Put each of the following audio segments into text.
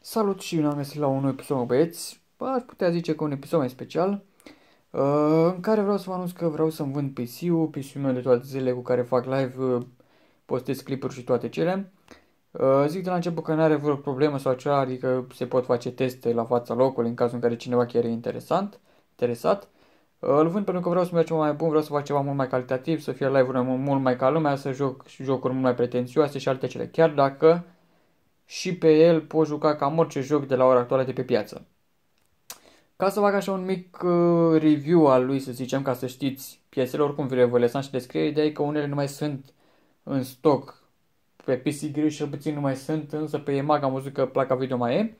Salut și bine am găsit la un nou episod, băieți. Aș putea zice că un episod mai special, uh, în care vreau să vă anunț că vreau să-mi vând PC-ul, PC-ul meu de toate zilele cu care fac live, uh, postez clipuri și toate cele. Uh, zic de la început că nu are vreo problemă sau ceva, adică se pot face teste la fața locului în cazul în care cineva chiar e interesant, interesat. Îl vând pentru că vreau să merg ceva mai bun, vreau să fac ceva mult mai calitativ, să fie live-uri mult mai ca lumea, să joc jocuri mult mai pretențioase și alte cele. Chiar dacă și pe el poți juca cam orice joc de la ora actuală de pe piață. Ca să fac așa un mic uh, review al lui, să zicem, ca să știți piesele, oricum vi le voi lăsa și descrie ideea e că unele nu mai sunt în stoc pe PC și puțin nu mai sunt, însă pe EMAG am văzut că placa video mai e.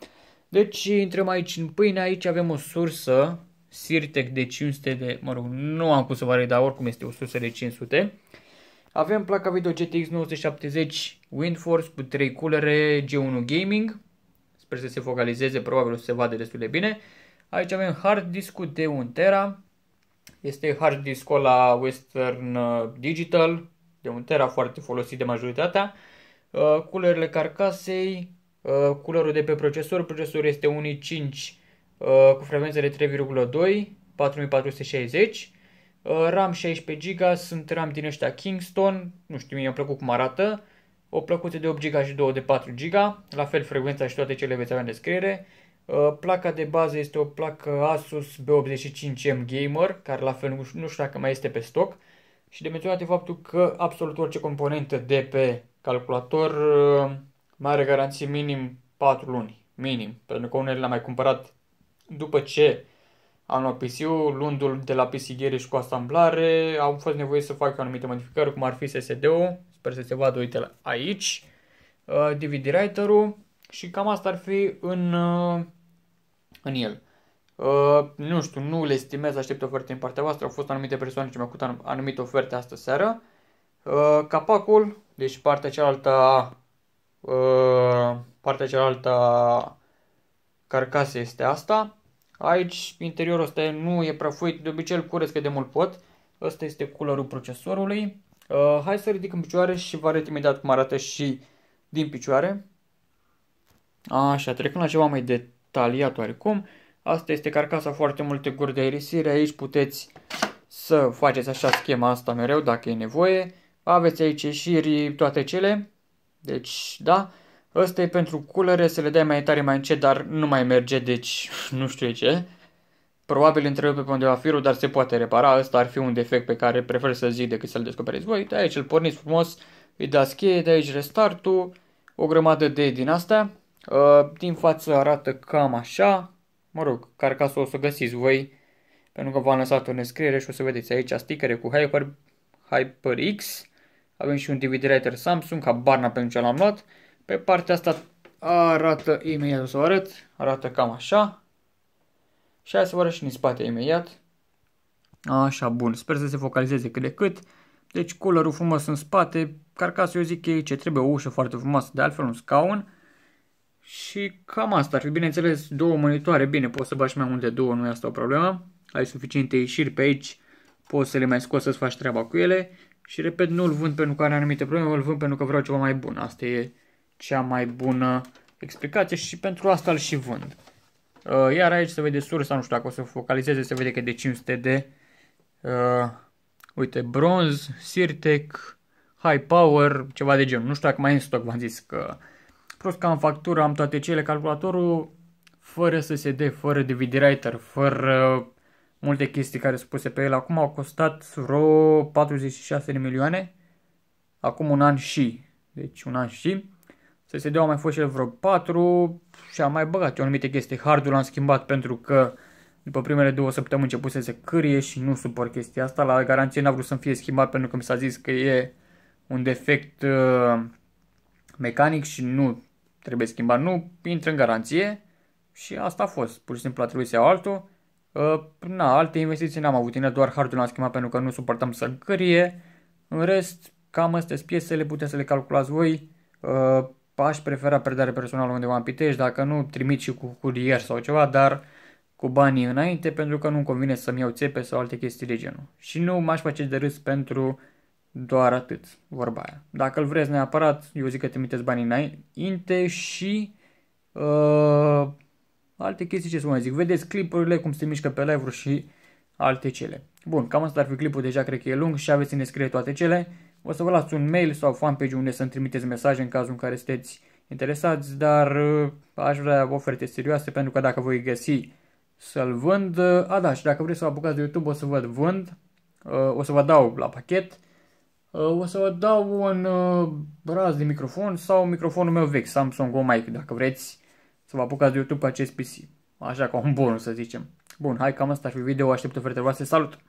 Deci intrăm aici în pâine, aici avem o sursă Sirtec de 500 de, mă rog, nu am cum să vă arăt, dar oricum este o sursă de 500. Avem placa video GTX 970 Windforce cu 3 culere G1 Gaming. Sper să se focalizeze, probabil o să se vadă destul de bine. Aici avem hard disk de 1 tera. Este hard disk la Western uh, Digital de 1 tera, foarte folosit de majoritatea. Uh, Culerele carcasei, uh, culorul de pe procesor. Procesorul este un i5 cu frecvență de 3,2, 4460 Uh, RAM 16 GB, sunt RAM din ăștia Kingston, nu știu, mie mi-a plăcut cum arată, o plăcuță de 8 GB și 2 de 4 GB, la fel frecvența și toate cele veți avea în descriere. Uh, placa de bază este o placă Asus B85M Gamer, care la fel nu știu dacă mai este pe stoc. Și de menționat e faptul că absolut orice componentă de pe calculator uh, mai are garanție minim 4 luni, minim, pentru că unele le-am mai cumpărat după ce am luat PCU, luându-l de la PC și cu asamblare, am fost nevoie să fac anumite modificări, cum ar fi SSD-ul, sper să se vadă, uite aici, uh, DVD Writer-ul și cam asta ar fi în, uh, în el. Uh, nu știu, nu le estimez, aștept oferte din partea voastră, au fost anumite persoane ce mi-au făcut anumite oferte astă seară. capacul, deci partea cealaltă, partea cealaltă carcasă este asta. Aici interiorul ăsta nu e prăfuit, de obicei îl curăț de mult pot. Ăsta este culorul procesorului. Uh, hai să ridic în picioare și vă arăt imediat cum arată și din picioare. Așa, trecând la ceva mai detaliat oarecum. Asta este carcasa, foarte multe guri de aerisire. Aici puteți să faceți așa schema asta mereu dacă e nevoie. Aveți aici ieșiri, toate cele. Deci, da. Ăsta e pentru culere, să le dai mai tare, mai încet, dar nu mai merge, deci nu știu ce. Probabil întrerupe pe undeva firul, dar se poate repara. Asta ar fi un defect pe care prefer să zic decât să-l descoperiți voi. De aici îl porniți frumos, îi dați cheie, de aici restartul, o grămadă de din astea. Uh, din față arată cam așa. Mă rog, carcasul o să găsiți voi, pentru că v-am lăsat o descriere și o să vedeți aici stickere cu Hyper, HyperX. Avem și un DVD Samsung, ca barna pentru ce l-am luat. Pe partea asta arată imediat, o să o arăt, arată cam așa. Și hai să vă arăt și din spate imediat. Așa, bun, sper să se focalizeze cât de cât. Deci culorul frumos în spate, carcasa eu zic că e ce trebuie, o ușă foarte frumoasă, de altfel un scaun. Și cam asta ar fi, bineînțeles, două monitoare, bine, poți să bași mai multe două, nu e asta o problemă. Ai suficiente ieșiri pe aici, poți să le mai scoți să-ți faci treaba cu ele. Și repet, nu-l vând pentru că are anumite probleme, îl vând pentru că vreau ceva mai bun, asta e cea mai bună explicație și pentru asta îl și vând. Uh, iar aici se vede sursa, nu știu dacă o să focalizeze, se vede că e de 500 de uh, uite, bronz, Sirtec, High Power, ceva de genul. Nu știu dacă mai e în stoc, v-am zis că prost că am factură, am toate cele, calculatorul fără SSD, fără DVD writer, fără multe chestii care sunt puse pe el. Acum au costat vreo 46 de milioane, acum un an și, deci un an și. SSD-ul a mai fost și el vreo 4 și a mai băgat O anumite chestii. Hardul l-am schimbat pentru că după primele două săptămâni început să cârie și nu suport chestia asta. La garanție n-a vrut să-mi fie schimbat pentru că mi s-a zis că e un defect uh, mecanic și nu trebuie schimbat. Nu intră în garanție și asta a fost. Pur și simplu a trebuit să iau altul. Uh, na, alte investiții n-am avut în doar hardul l-am schimbat pentru că nu suportam să cârie. În rest, cam astea piesele, puteți să le calculați voi. Uh, aș prefera predare personală undeva în Pitești, dacă nu, trimit și cu curier sau ceva, dar cu banii înainte pentru că nu-mi convine să-mi iau țepe sau alte chestii de genul. Și nu m-aș face de râs pentru doar atât, vorba aia. Dacă îl vreți neapărat, eu zic că trimiteți banii înainte și uh, alte chestii ce să mai zic. Vedeți clipurile, cum se mișcă pe live-uri și alte cele. Bun, cam asta ar fi clipul, deja cred că e lung și aveți în descriere toate cele. O să vă las un mail sau fanpage unde să-mi trimiteți mesaje în cazul în care sunteți interesați, dar uh, aș vrea oferte serioase pentru că dacă voi găsi să-l vând, uh, a da, și dacă vreți să vă apucați de YouTube o să vă vând, uh, o să vă dau la pachet, o să vă dau un braț de microfon sau microfonul meu vechi, Samsung Go Mic, dacă vreți să vă apucați de YouTube cu acest PC. Așa ca un bonus să zicem. Bun, hai cam asta și video, aștept ofertele voastre, salut!